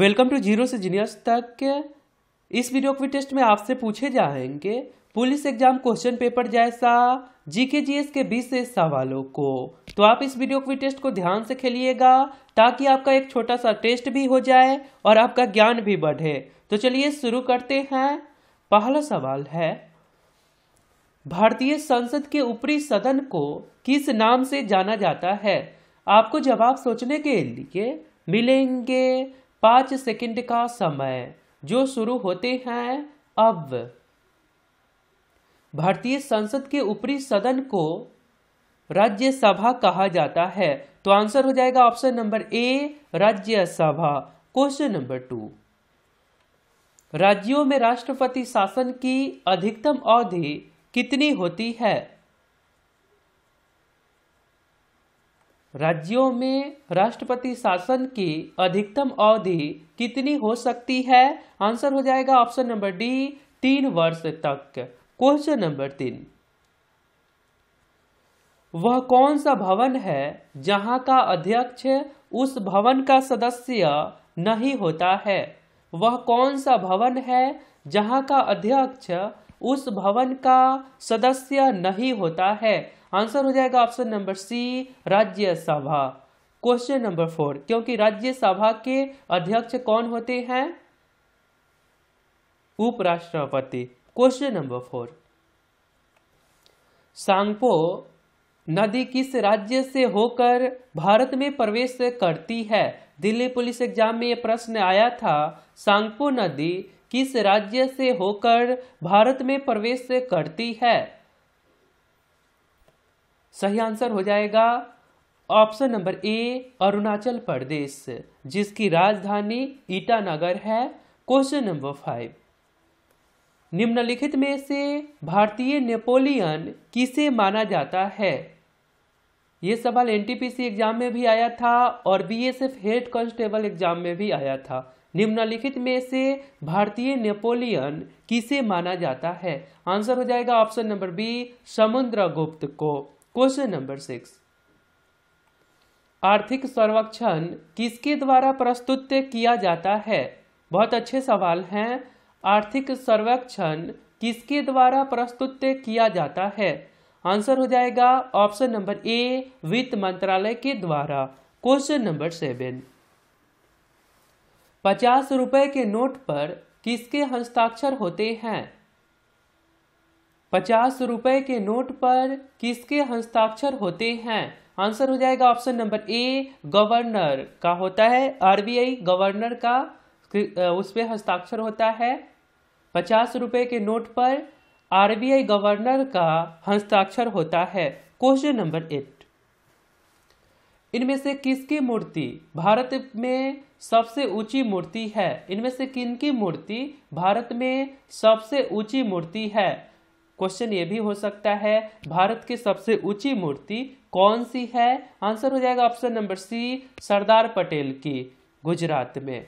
welcome to zero से जीनियर्स तक इस वीडियो के टेस्ट में आपसे पूछे जाएंगे पुलिस एग्जाम क्वेश्चन पेपर जैसा जीके जीएस के विशेष सवालों को तो आप इस वीडियो के टेस्ट को ध्यान से खेलिएगा ताकि आपका एक छोटा सा टेस्ट भी हो जाए और आपका ज्ञान भी बढ़े तो चलिए शुरू करते हैं पहला सवाल है भारतीय संसद के ऊपरी सदन को किस नाम से जाना जाता है आपको जवाब सोचने के लिए मिलेंगे पाँच सेकंड का समय जो शुरू होते हैं अब भारतीय संसद के ऊपरी सदन को राज्यसभा कहा जाता है तो आंसर हो जाएगा option number A Rajya Sabha question number two राज्यों में राष्ट्रपति शासन की अधिकतम अवधि कितनी होती है राज्यों में राष्ट्रपति शासन की अधिकतम अवधि कितनी हो सकती है आंसर हो जाएगा ऑप्शन नंबर डी तीन वर्ष तक क्वेश्चन नंबर तीन वह कौन सा भवन है जहां का अध्यक्ष उस भवन का सदस्य नहीं होता है वह कौन सा भवन है जहां का अध्यक्ष उस भवन का सदस्य नहीं होता है आंसर हो जाएगा option number C Rajya Sabha question number four क्योंकि राज्यसभा के अध्यक्ष कौन होते हैं उपराष्ट्रपति क्वेश्चन नंबर फोर सांगपो नदी किस राज्य से होकर भारत में प्रवेश करती है दिल्ली पुलिस एग्जाम में यह प्रश्न आया था सांगपो नदी किस राज्य से होकर भारत में प्रवेश करती है सही आंसर हो जाएगा option number A Arunachal Pradesh जिसकी राजधानी ईटानगर है क्वेश्चन नंबर फाइव निम्नलिखित में से भारतीय नेपोलियन किसे माना जाता है यह सवाल एनटीपीसी एग्जाम में भी आया था और बीएसएफ हेड कांस्टेबल एग्जाम में भी आया था निम्नलिखित में से भारतीय नेपोलियन किसे माना जाता है आंसर हो जाएगा ऑप्शन नंबर बी समुद्रगुप्त को क्वेश्चन नंबर सिक्स आर्थिक सर्वेक्षण किसके द्वारा प्रस्तुत किया जाता है बहुत अच्छे सवाल हैं आर्थिक सर्वेक्षण किसके द्वारा प्रस्तुत किया जाता है आंसर हो जाएगा ऑप्शन नंबर ए वित्त मंत्रालय के द्वारा क्वेश्चन नंबर सेवन पचास रुपए के नोट पर किसके हस्ताक्षर होते हैं पचास रुपए के नोट पर किसके हस्ताक्षर होते हैं आंसर हो जाएगा ऑप्शन नंबर ए गवर्नर का होता है आरबीआई गवर्नर का उस पर हस्ताक्षर होता है पचास रुपए के नोट पर आरबीआई गवर्नर का हस्ताक्षर होता है क्वेश्चन नंबर एट इनमें से किसकी मूर्ति भारत में सबसे ऊंची मूर्ति है इनमें से किन की मूर्ति भारत में सबसे ऊंची मूर्ति है क्वेश्चन ये भी हो सकता है भारत की सबसे ऊंची मूर्ति कौन सी है आंसर हो जाएगा option number C Sardar Patel की गुजरात में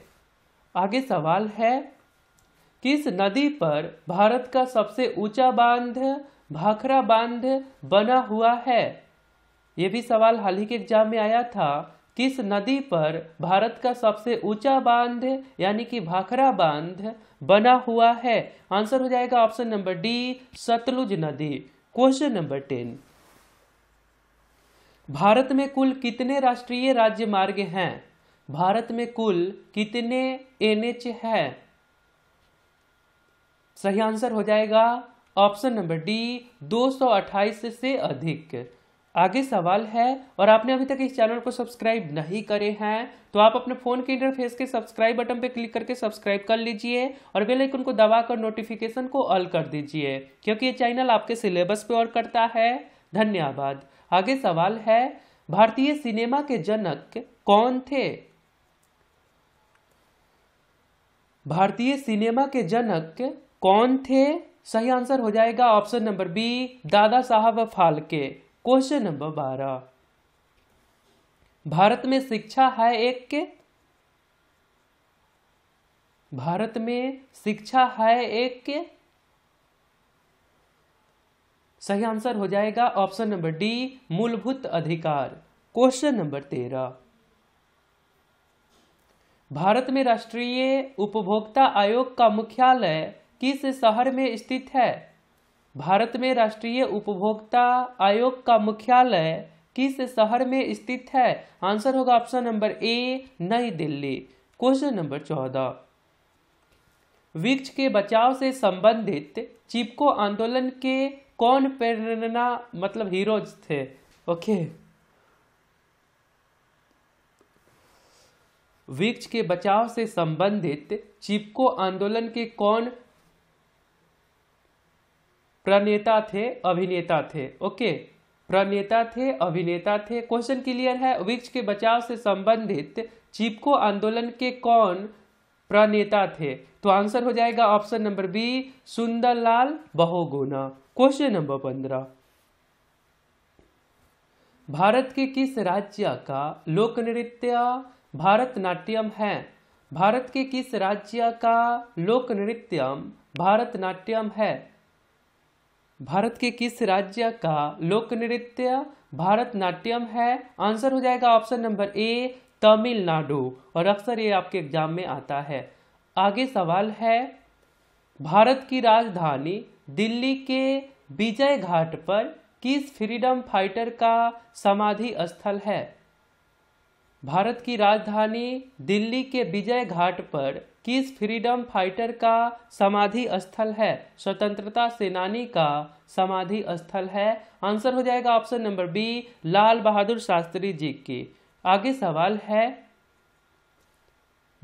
आगे सवाल है किस नदी पर भारत का सबसे ऊंचा बांध भाखरा बांध बना हुआ है ये भी सवाल हाल ही के एग्जाम में आया था किस नदी पर भारत का सबसे ऊंचा बांध यानी कि भाखरा बांध बना हुआ है आंसर हो जाएगा ऑप्शन नंबर डी सतलुज नदी क्वेश्चन नंबर टेन भारत में कुल कितने राष्ट्रीय राज्य मार्ग हैं भारत में कुल कितने एनएच है सही आंसर हो जाएगा ऑप्शन नंबर डी अट्ठाईस से अधिक आगे सवाल है और आपने अभी तक इस चैनल को सब्सक्राइब नहीं करे हैं तो आप अपने फोन के इंटरफेस के सब्सक्राइब बटन पर क्लिक करके सब्सक्राइब कर लीजिए और बेल आइकन को दबाकर नोटिफिकेशन को ऑल कर दीजिए क्योंकि ये चैनल आपके सिलेबस पे और करता है धन्यवाद आगे सवाल है भारतीय सिनेमा के जनक कौन थे भारतीय सिनेमा के जनक कौन थे सही आंसर हो जाएगा ऑप्शन नंबर बी दादा साहब फालके क्वेश्चन नंबर बारह भारत में शिक्षा है एक के भारत में शिक्षा है एक के सही आंसर हो जाएगा ऑप्शन नंबर डी मूलभूत अधिकार क्वेश्चन नंबर तेरह भारत में राष्ट्रीय उपभोक्ता आयोग का मुख्यालय किस शहर में स्थित है भारत में राष्ट्रीय उपभोक्ता आयोग का मुख्यालय किस शहर में स्थित है आंसर होगा ऑप्शन नंबर ए नई दिल्ली क्वेश्चन नंबर चौदह वृक्ष के बचाव से संबंधित चिपको आंदोलन के कौन प्रेरणा मतलब हीरोज थे ओके वृक्ष के बचाव से संबंधित चिपको आंदोलन के कौन प्रनेता थे अभिनेता थे ओके प्रनेता थे अभिनेता थे क्वेश्चन क्लियर है वृक्ष के बचाव से संबंधित चिपको आंदोलन के कौन प्रनेता थे तो आंसर हो जाएगा option number B Sundarlal Bahuguna question number पंद्रह भारत के किस राज्य का लोक नृत्य भारतनाट्यम है भारत के किस राज्य का लोक नृत्यम भारतनाट्यम है भारत के किस राज्य का लोक नृत्य भारतनाट्यम है आंसर हो जाएगा ऑप्शन नंबर ए तमिलनाडु और अक्सर ये आपके एग्जाम में आता है आगे सवाल है भारत की राजधानी दिल्ली के विजय घाट पर किस फ्रीडम फाइटर का समाधि स्थल है भारत की राजधानी दिल्ली के विजय घाट पर किस फ्रीडम फाइटर का समाधि स्थल है स्वतंत्रता सेनानी का समाधि स्थल है आंसर हो जाएगा option number B Lal Bahadur Shastri ji की आगे सवाल है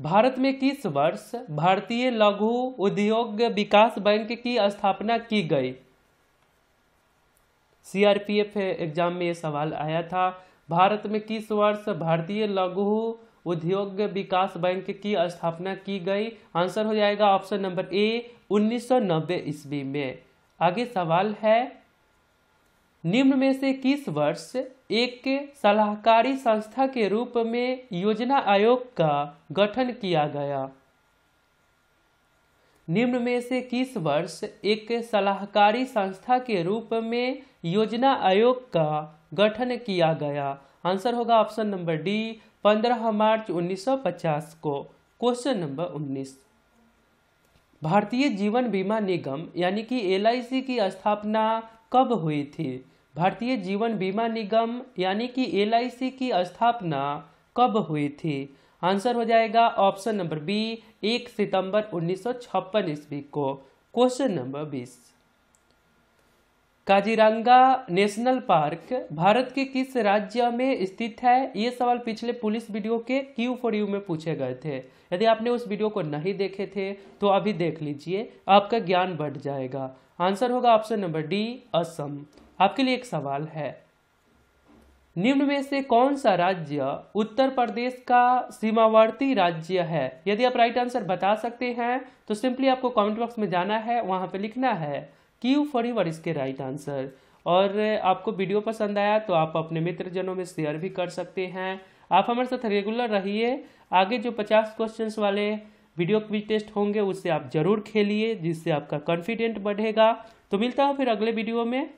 भारत में किस वर्ष भारतीय लघु उद्योग विकास बैंक की स्थापना की गई सीआरपीएफ एग्जाम में यह सवाल आया था भारत में किस वर्ष भारतीय लघु उद्योग विकास बैंक की स्थापना की गई आंसर हो जाएगा ऑप्शन नंबर ए 1990 ईस्वी में आगे सवाल है निम्न में से किस वर्ष एक सलाहकारी संस्था के रूप में योजना आयोग का गठन किया गया निम्न में से किस वर्ष एक सलाहकारी संस्था के रूप में योजना आयोग का गठन किया गया आंसर होगा ऑप्शन नंबर डी 15 मार्च 1950 को क्वेश्चन नंबर 19 भारतीय जीवन बीमा निगम यानी कि एल की स्थापना कब हुई थी भारतीय जीवन बीमा निगम यानी कि एल की स्थापना कब हुई थी आंसर हो जाएगा ऑप्शन नंबर बी एक सितंबर 1956 ईस्वी को question number 20 Kaziranga national park Bharat के किस राज्य में स्थित है ये सवाल पिछले पुलिस वीडियो के क्यू फॉर यू में पूछे गए थे यदि आपने उस वीडियो को नहीं देखे थे तो अभी देख लीजिए आपका ज्ञान बढ़ जाएगा आंसर होगा ऑप्शन नंबर डी असम आपके लिए एक सवाल है निम्न में से कौन सा राज्य उत्तर प्रदेश का सीमावर्ती राज्य है यदि आप राइट आंसर बता सकते हैं तो सिंपली आपको कमेंट बॉक्स में जाना है वहां पे लिखना है क्यू फॉर यूर इसके राइट आंसर और आपको वीडियो पसंद आया तो आप अपने मित्रजनों में शेयर भी कर सकते हैं आप हमारे साथ रेगुलर रहिए आगे जो पचास क्वेश्चंस वाले वीडियो क्विज टेस्ट होंगे उससे आप जरूर खेलिए जिससे आपका कॉन्फिडेंट बढ़ेगा तो मिलता हूँ फिर अगले वीडियो में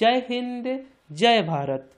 जय हिंद जय भारत